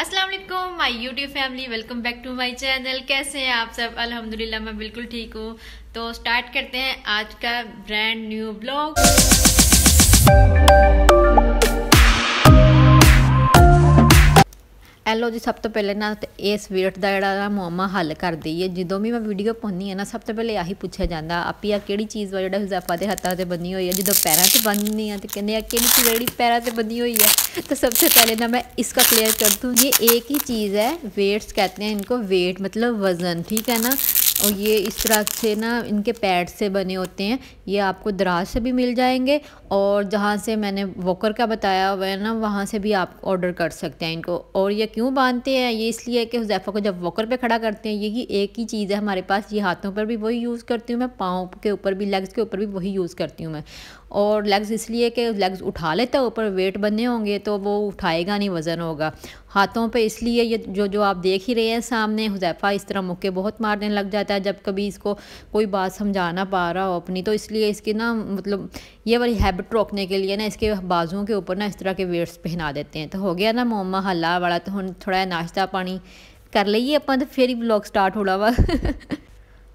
अस्सलाम वालेकुम my YouTube family welcome back to my channel कैसे हैं आप सब अल्हम्दुलिल्लाह मैं बिल्कुल ठीक हूँ तो स्टार्ट करते हैं आज का ब्रांड न्यू ब्लॉग ਇਹ ਲਓ ਜੀ ਸਭ ਤੋਂ ਪਹਿਲੇ ਨਾ ਇਸ ਵੇਟ ਦਾ ਜਿਹੜਾ ਨਾ ਮੁਆਮਾ ਹੱਲ ਕਰਦੀ ਹੈ ਜਦੋਂ ਵੀ ਮੈਂ ਵੀਡੀਓ ਪਾਉਂਦੀ ਹਾਂ ਨਾ ਸਭ ਤੋਂ ਪਹਿਲੇ ਆਹੀ ਪੁੱਛਿਆ ਜਾਂਦਾ ਆਪੀ ਆ ਕਿਹੜੀ ਚੀਜ਼ ਵਾ ਜਿਹੜਾ ਹੁਜ਼ਾਫਾ ਦੇ ਹੱਥਾਂ ਤੇ ਬੰਨੀ ਹੋਈ ਹੈ ਜਦੋਂ ਪੈਰਾਂ ਤੇ ਬੰਨ੍ਹਨੀ ਆ ਤੇ ਕਹਿੰਦੇ ਆ ਕਿਹੜੀ ਚੀਜ਼ ਜਿਹੜੀ ਪੈਰਾਂ ਤੇ ਬੰਨੀ ਹੋਈ ਹੈ तो सबसे पहले ना मैं इसका क्लियर कर दूँ ये एक ही चीज़ है वेट्स कहते हैं इनको वेट मतलब वज़न ठीक है ना और ये इस तरह से ना इनके पैड से बने होते हैं ये आपको दराज से भी मिल जाएंगे और जहाँ से मैंने वोकर का बताया हुआ है ना वहाँ से भी आप ऑर्डर कर सकते हैं इनको और ये क्यों बांधते हैं ये इसलिए कि हुजैफ़ा को जब वोकर पे खड़ा करते हैं यही एक ही चीज़ है हमारे पास ये हाथों पर भी वही यूज़ करती हूँ मैं पाँव के ऊपर भी लेग्स के ऊपर भी वही यूज़ करती हूँ मैं और लेग्स इसलिए कि लेग्स उठा लेता है ऊपर वेट बने होंगे तो वो उठाएगा नहीं वज़न होगा हाथों पे इसलिए ये जो जो आप देख ही रहे हैं सामने हुजैफ़ा इस तरह मुक्के बहुत मारने लग जाता है जब कभी इसको कोई बात समझा ना पा रहा हो अपनी तो इसलिए इसकी ना मतलब ये वाली हैबिट हैबिट रोकने के लिए ना इसके बाजुओं के ऊपर ना इस तरह के वेट्स पहना देते हैं तो हो गया ना मोमा हल्ला वाला तो हम थोड़ा नाश्ता पानी कर लीए अपन तो फिर ही ब्लॉग स्टार्ट होना वा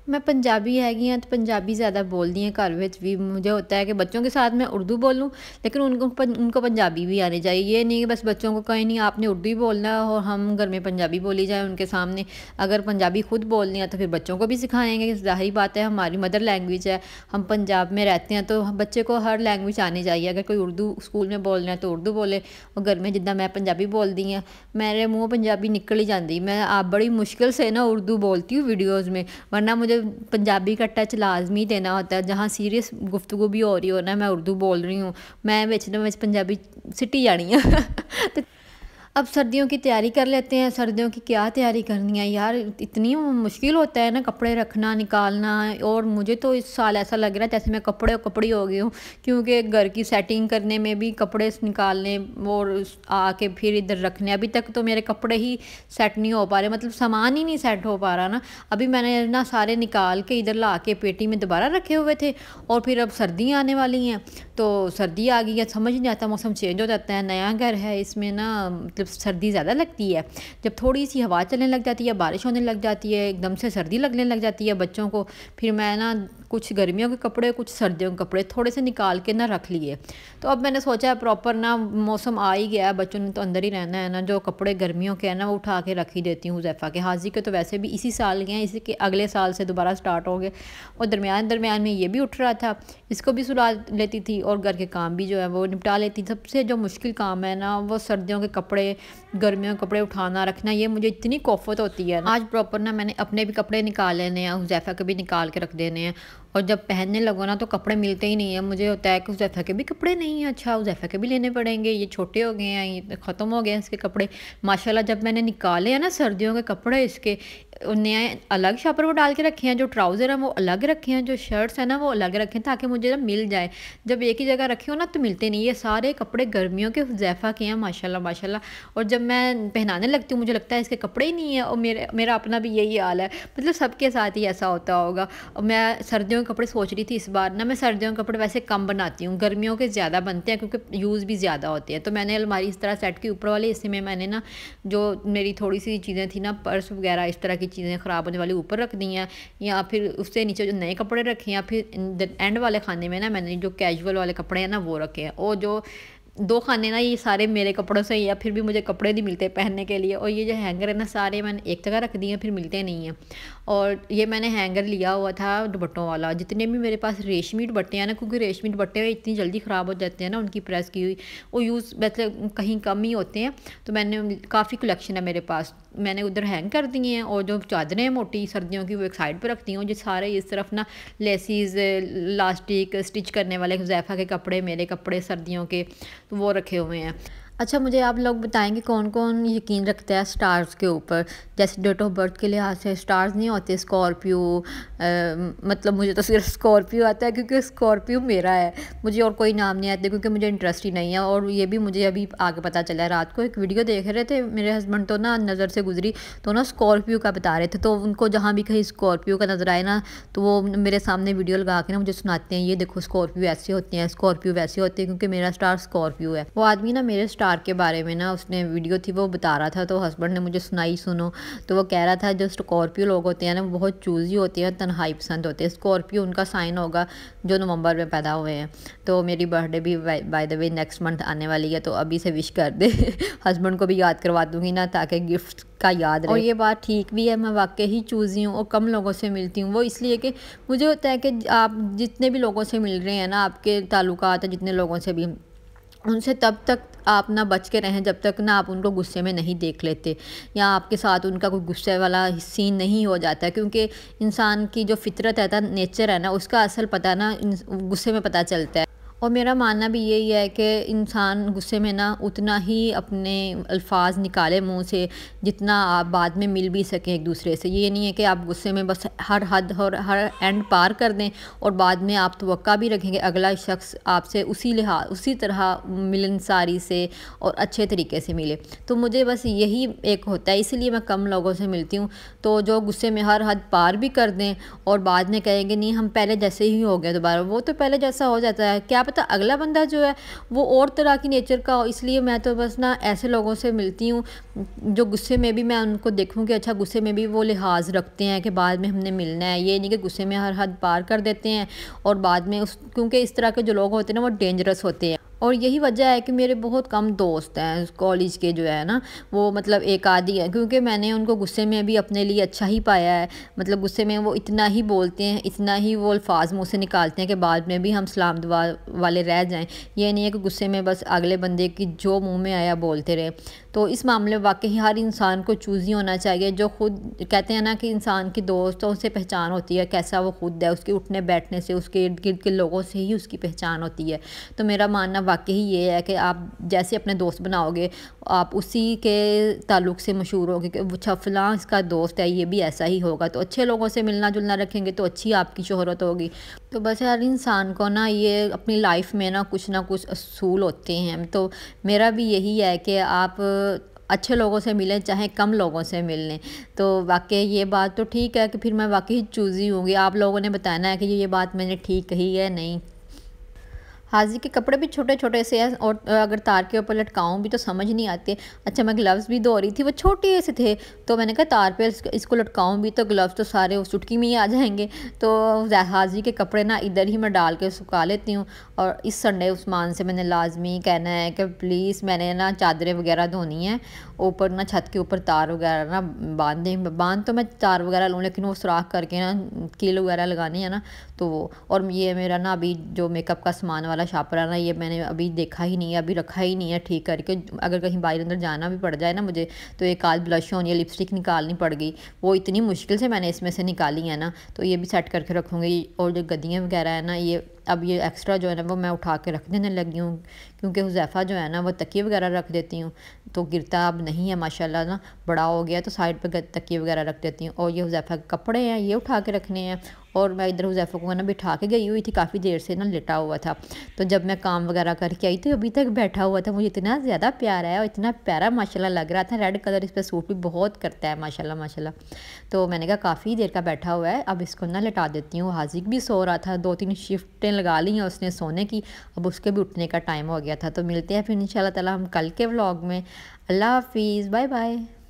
मैं पंजाबी हैगी हाँ तो पंजाबी ज़्यादा बोलती हैं घर ਵਿੱਚ भी मुझे होता है कि बच्चों के साथ मैं उर्दू बोलूँ लेकिन उनको पन, उनको पंजाबी भी आनी चाहिए ये नहीं कि बस बच्चों को कहीं नहीं आपने उर्दू ही बोलना और हम घर में पंजाबी बोली जाए उनके सामने अगर पंजाबी खुद बोलनी है तो फिर बच्चों को भी सिखाएंगे जाहिर बात है हमारी मदर लैंग्वेज है हम पंजाब में रहते हैं तो बच्चे को हर लैंग्वेज आनी चाहिए अगर कोई उर्दू स्कूल में बोलना है तो उर्दू बोले और घर में जिदा मैं पंजाबी बोलती हूँ मेरे मुँह पंजाबी निकल ही जाती मैं आप बड़ी मुश्किल से ना उर्दू बोलती हूँ वीडियोज़ में वरना मुझे पंजाबी का टच लाजमी देना होता है जहाँ सीरियस गुफ्तगु भी हो रही हो ना मैं उर्दू बोल रही हूँ मैं बिच ना बिच पंजाबी सिटी जानी आं अब सर्दियों की तैयारी कर लेते हैं सर्दियों की क्या तैयारी करनी है यार इतनी मुश्किल होता है ना कपड़े रखना निकालना और मुझे तो इस साल ऐसा लग रहा है जैसे मैं कपड़े कपड़ी हो गई हूँ क्योंकि घर की सेटिंग करने में भी कपड़े निकालने और आके फिर इधर रखने अभी तक तो मेरे कपड़े ही सेट नहीं हो पा रहे मतलब सामान ही नहीं सेट हो पा रहा ना अभी मैंने ना सारे निकाल के इधर ला के पेटी में दोबारा रखे हुए थे और फिर अब सर्दियाँ आने वाली हैं तो सर्दी आ गई है समझ नहीं आता मौसम चेंज हो जाता है नया घर है इसमें ना मतलब जब सर्दी ज़्यादा लगती है जब थोड़ी सी हवा चलने लग जाती है बारिश होने लग जाती है एकदम से सर्दी लगने लग जाती है बच्चों को फिर मैं ना कुछ गर्मियों के कपड़े कुछ सर्दियों के कपड़े थोड़े से निकाल के ना रख लिए तो अब मैंने सोचा है प्रॉपर ना मौसम आ ही गया है बच्चों ने तो अंदर ही रहना है ना जो कपड़े गर्मियों के हैं ना वो उठा के रख ही देती हूँ जैफ़ा के हाजी के तो वैसे भी इसी साल गए हैं इसी के अगले साल से दोबारा स्टार्ट होंगे और दरमियान दरमियान में ये भी उठ रहा था इसको भी सुला लेती थी और घर के काम भी जो है वो निपटा लेती सबसे जो मुश्किल काम है ना वो सर्दियों के कपड़े गर्मियों में कपड़े उठाना रखना ये मुझे इतनी कोफत होती है आज प्रॉपर ना मैंने अपने भी कपड़े निकाल लेने हैं हुजैफा के भी निकाल के रख देने हैं और जब पहनने लगो ना तो कपड़े मिलते ही नहीं है मुझे होता है कि उस ज़ैफा के भी कपड़े नहीं हैं अच्छा जैफ़ा के भी लेने पड़ेंगे ये छोटे हो गए हैं ख़त्म हो गए हैं इसके कपड़े माशाल्लाह जब मैंने निकाले हैं ना सर्दियों के कपड़े इसके नए अलग शॉपर वो डाल के रखे हैं जो ट्राउज़र हैं वो अलग रखे हैं जो शर्ट्स हैं ना वो अलग रखे हैं ताकि मुझे ना मिल जाए जब एक ही जगह रखे हो ना तो मिलते नहीं ये सारे कपड़े गर्मियों के जैफ़ा के हैं माशाल्लाह माशाल्लाह और जब मैं पहनाने लगती हूँ मुझे लगता है इसके कपड़े ही नहीं है और मेरे मेरा अपना भी यही हाल है मतलब सबके साथ ही ऐसा होता होगा और मैं सर्दियों के कपड़े सोच रही थी इस बार ना मैं सर्दियों के कपड़े वैसे कम बनाती हूँ गर्मियों के ज़्यादा बनते हैं क्योंकि यूज़ भी ज़्यादा होते हैं तो मैंने अलमारी इस तरह सेट की ऊपर वाले हिस्से में मैंने ना जो मेरी थोड़ी सी चीज़ें थी ना पर्स वगैरह इस तरह की चीज़ें ख़राब होने वाली ऊपर रख दी हैं या फिर उससे नीचे जो नए कपड़े रखे हैं फिर एंड वाले खाने में ना मैंने जो कैजुअल वाले कपड़े हैं ना वो रखे हैं और जो दो खाने ना ये सारे मेरे कपड़ों से ही या फिर भी मुझे कपड़े नहीं मिलते पहनने के लिए और ये जो हैंगर है ना सारे मैंने एक जगह रख दिए फिर मिलते नहीं हैं और ये मैंने हैंगर लिया हुआ था दुपट्टों वाला जितने भी मेरे पास रेशमी दुपट्टे हैं ना क्योंकि रेशमी दुपट्टे इतनी जल्दी ख़राब हो जाते हैं ना उनकी प्रेस की हुई वो यूज़ मतलब कहीं कम ही होते हैं तो मैंने काफ़ी कलेक्शन है मेरे पास मैंने उधर हैंग कर दिए हैं और जो चादरें मोटी सर्दियों की वो एक साइड पर रखती हूँ जो सारे इस तरफ ना लेसिस लास्टिक स्टिच करने वाले जैफ़ा के कपड़े मेरे कपड़े सर्दियों के तो वो रखे हुए हैं अच्छा मुझे आप लोग बताएंगे कौन कौन यकीन रखता है स्टार्स के ऊपर जैसे डेट ऑफ बर्थ के लिहाज से स्टार्स नहीं होते स्कॉर्पियो मतलब मुझे तो सिर्फ स्कॉर्पियो आता है क्योंकि स्कॉर्पियो मेरा है मुझे और कोई नाम नहीं आता क्योंकि मुझे इंटरेस्ट ही नहीं है और ये भी मुझे अभी आगे पता चला है रात को एक वीडियो देख रहे थे मेरे हस्बैंड तो ना नज़र से गुजरी तो ना स्कॉर्पियो का बता रहे थे तो उनको जहाँ भी कहीं स्कॉर्पियो का नज़र आए ना तो वो मेरे सामने वीडियो लगा के ना मुझे सुनाते हैं ये देखो स्कॉर्पियो ऐसे होते हैं स्कॉर्पियो वैसे होते हैं क्योंकि मेरा स्टार स्कॉर्पियो है वो आदमी ना मेरे स्टार स्टार के बारे में ना उसने वीडियो थी वो बता रहा था तो हस्बैंड ने मुझे सुनाई सुनो तो वो कह रहा था जो स्कॉर्पियो लोग होते हैं ना बहुत चूजी होते हैं तनहाई पसंद होते हैं स्कॉर्पियो उनका साइन होगा जो नवंबर में पैदा हुए हैं तो मेरी बर्थडे भी by the way next month आने वाली है तो अभी से विश कर दे हस्बैंड को भी याद करवा दूँगी ना ताकि गिफ्ट का याद रहे और ये बात ठीक भी है मैं वाकई ही चूज़ी हूँ और कम लोगों से मिलती हूँ वो इसलिए कि मुझे होता है कि आप जितने भी लोगों से मिल रहे हैं ना आपके ताल्लुकात हैं जितने लोगों से भी उनसे तब तक आप ना बच के रहें जब तक ना आप उनको गुस्से में नहीं देख लेते या आपके साथ उनका कोई गुस्से वाला सीन नहीं हो जाता क्योंकि इंसान की जो फितरत है ना नेचर है ना उसका असल पता ना गुस्से में पता चलता है और मेरा मानना भी यही है कि इंसान गुस्से में ना उतना ही अपने अल्फाज निकाले मुंह से जितना आप बाद में मिल भी सकें एक दूसरे से ये नहीं है कि आप गुस्से में बस हर हद और हर एंड पार कर दें और बाद में आप तो भी रखेंगे अगला शख्स आपसे उसी लिहाज उसी तरह मिलनसारी से और अच्छे तरीके से मिले तो मुझे बस यही एक होता है इसीलिए मैं कम लोगों से मिलती हूँ तो जो गुस्से में हर हद पार भी कर दें और बाद में कहेंगे नहीं हम पहले जैसे ही हो गए दोबारा वो तो पहले जैसा हो जाता है क्या तो अगला बंदा जो है वो और तरह की नेचर का हो इसलिए मैं तो बस ना ऐसे लोगों से मिलती हूँ जो गुस्से में भी मैं उनको देखूँ कि अच्छा गुस्से में भी वो लिहाज रखते हैं कि बाद में हमने मिलना है ये नहीं कि गुस्से में हर हद पार कर देते हैं और बाद में उस क्योंकि इस तरह के जो लोग होते हैं ना वो डेंजरस होते हैं और यही वजह है कि मेरे बहुत कम दोस्त हैं कॉलेज के जो है ना वो मतलब एक आधी है क्योंकि मैंने उनको गुस्से में भी अपने लिए अच्छा ही पाया है मतलब गुस्से में वो इतना ही बोलते हैं इतना ही वो अल्फाज मुँह से निकालते हैं कि बाद में भी हम सलाम दुआ वाले रह जाएं ये नहीं है कि गुस्से में बस अगले बंदे की जो मुँह में आया बोलते रहे तो इस मामले में वाकई हर इंसान को चूज़ ही होना चाहिए जो खुद कहते हैं ना कि इंसान की दोस्तों से पहचान होती है कैसा वो खुद है उसके उठने बैठने से उसके इर्द गिर्द के लोगों से ही उसकी पहचान होती है तो मेरा मानना वाकई ही ये है कि आप जैसे अपने दोस्त बनाओगे आप उसी के ताल्लुक से मशहूर होगे कि वो छफला इसका दोस्त है ये भी ऐसा ही होगा तो अच्छे लोगों से मिलना जुलना रखेंगे तो अच्छी आपकी शहरत होगी तो बस हर इंसान को ना ये अपनी लाइफ में ना कुछ ना कुछ असूल होते हैं तो मेरा भी यही है कि आप अच्छे लोगों से मिलें चाहे कम लोगों से मिल लें तो वाकई ये बात तो ठीक है कि फिर मैं वाकई चूज़ी होंगी आप लोगों ने बताना है कि ये बात मैंने ठीक कही है नहीं हाजी के कपड़े भी छोटे छोटे से हैं और अगर तार के ऊपर लटकाऊँ भी तो समझ नहीं आते अच्छा मैं ग्लव्स भी धो रही थी वो छोटे ऐसे थे तो मैंने कहा तार पर इसको लटकाऊँ भी तो ग्लव्स तो सारे चुटकी में ही आ जाएंगे तो हाजी के कपड़े ना इधर ही मैं डाल के सुखा लेती हूँ और इस संडे उस्मान से मैंने लाजमी कहना है कि प्लीज़ मैंने ना चादरें वगैरह धोनी है ऊपर ना छत के ऊपर तार वगैरह ना बांधे बांध तो मैं तार वगैरह लूँ लेकिन वो सुराख करके ना कील वगैरह लगानी है ना तो वो और ये मेरा ना अभी जो मेकअप का सामान वाला है ना ये मैंने अभी देखा ही नहीं है अभी रखा ही नहीं है ठीक करके अगर कहीं बाहर अंदर जाना भी पड़ जाए ना मुझे तो एक आध ब्लश होनी या लिपस्टिक निकालनी पड़ गई वो इतनी मुश्किल से मैंने इसमें से निकाली है ना तो ये भी सेट करके रखूँगी और जो गद्दियाँ वगैरह है ना ये अब ये एक्स्ट्रा जो है ना वो मैं उठा के रख देने लगी हूँ क्योंकि हुजैफ़ा जो है ना वो तकिए वगैरह रख देती हूँ तो गिरता अब नहीं है माशाल्लाह ना बड़ा हो गया तो साइड पर तकिए वगैरह रख देती हूँ और ये हुजैफ़ा के कपड़े हैं ये उठा के रखने हैं और मैं इधर हुजैफ़ा को ना बिठा के गई हुई थी काफ़ी देर से ना लेटा हुआ था तो जब मैं काम वगैरह करके आई तो अभी तक बैठा हुआ था मुझे इतना ज़्यादा प्यारा है और इतना प्यारा माशाल्लाह लग रहा था रेड कलर इस पर सूट भी बहुत करता है माशाल्लाह माशाल्लाह तो मैंने कहा काफ़ी देर का बैठा हुआ है अब इसको ना लटा देती हूँ हाजिक भी सो रहा था दो तीन शिफ्टें लगा ली हैं उसने सोने की अब उसके भी उठने का टाइम हो गया था तो मिलते हैं फिर इन हम कल के व्लॉग में अल्लाह हाफिज़ बाय बाय